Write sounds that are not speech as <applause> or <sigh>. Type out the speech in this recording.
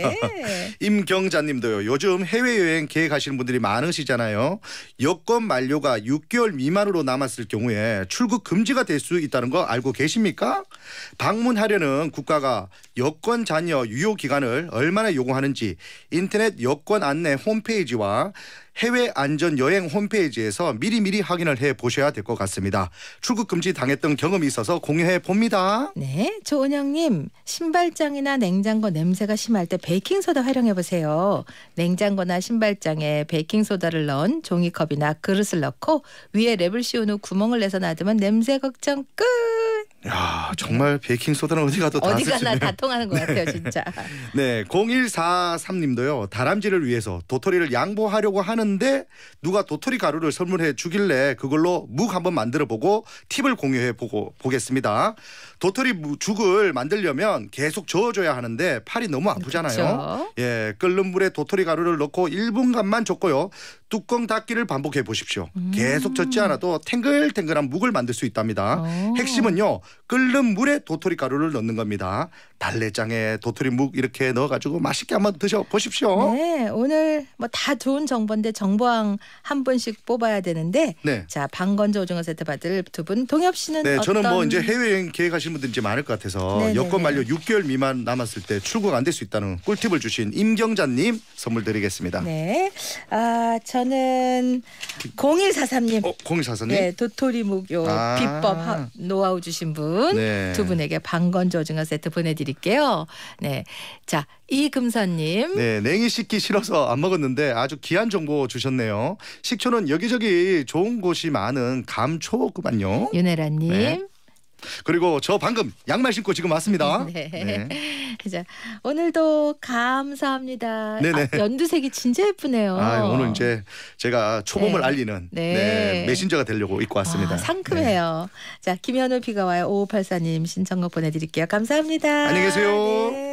예. <laughs> 임경자님도요. 요즘 해외여행 계획하시는 분들이 많으시잖아요. 여권 만료가 6개월 미만으로 남았을 경우에 출국 금지가 될 수 있다는 거 알고 계십니까? 방문하려는 국가가 여권 잔여 유효 기간을 얼마나 요구하는지 인터넷 여권 안내 홈페이지와 해외 안전 여행 홈페이지에서 미리미리 확인을 해 보셔야 될 것 같습니다. 출국 금지 당했던 경험이 있어서 공유해 봅니다. 네, 조은영님 신발장이나 냉장고 냄새가 심할 때 베이킹 소다 활용해 보세요. 냉장고나 신발장에 베이킹 소다를 넣은 종이컵이나 그릇을 넣고 위에 랩을 씌운 후 구멍을 내서 놔두면 냄새 걱정 끝. 야. 정말 베이킹 소다는 어디 가도 다 어디 가나 다 통하는 것 같아요, <laughs> 네. 진짜. 네, 0143님도요. 다람쥐를 위해서 도토리를 양보하려고 하는데 누가 도토리 가루를 선물해 주길래 그걸로 묵 한번 만들어 보고 팁을 공유해 보고 보겠습니다. 도토리 죽을 만들려면 계속 저어줘야 하는데 팔이 너무 아프잖아요. 그렇죠? 예, 끓는 물에 도토리 가루를 넣고 1분간만 젓고요. 뚜껑 닫기를 반복해 보십시오. 음. 계속 젖지 음. 않아도 탱글탱글한 묵을 만들 수 있답니다. 오. 어. 핵심은요. 끓는 끓는 물에 도토리 가루를 넣는 겁니다. 달래장에 도토리묵 이렇게 넣어가지고 맛있게 한번 드셔보십시오. 네, 오늘 뭐 다 좋은 정보인데 정보왕 한 분씩 뽑아야 되는데 네. 자 방건조 오징어 세트 받을 두 분 동엽 씨는 네, 저는 뭐 이제 해외여행 계획하시는 분들 이제 많을 것 같아서 네네네. 네, 여권 네. 만료 6개월 미만 남았을 때 출국 안 될 수 있다는 꿀팁을 주신 임경자님 선물 드리겠습니다. 네, 아 저는 0143님, 어, 0143님, 네 도토리묵 요 아~ 비법 노하우 주신 분두 네. 분에게 방건조 오징어 세트 보내드립니다. 드릴게요. 네. 자, 이금사님. 네, 냉이 씻기 싫어서 안 먹었는데 아주 귀한 정보 주셨네요. 식초는 여기저기 좋은 곳이 많은 감초구만요. 윤혜라님. 네. 그리고 저 방금 양말 신고 지금 왔습니다. <laughs> 네. 네. 자, 오늘도 감사합니다. 네네. 네. 아, 연두색이 진짜 예쁘네요. 아, 오늘 이제 제가 초봄을 네. 알리는 네. 네, 메신저가 되려고 입고 왔습니다. 아, 상큼해요. 네. 자, 김현우 비가 와요. 5584님 신청곡 보내드릴게요. 감사합니다. 안녕히 계세요. 네.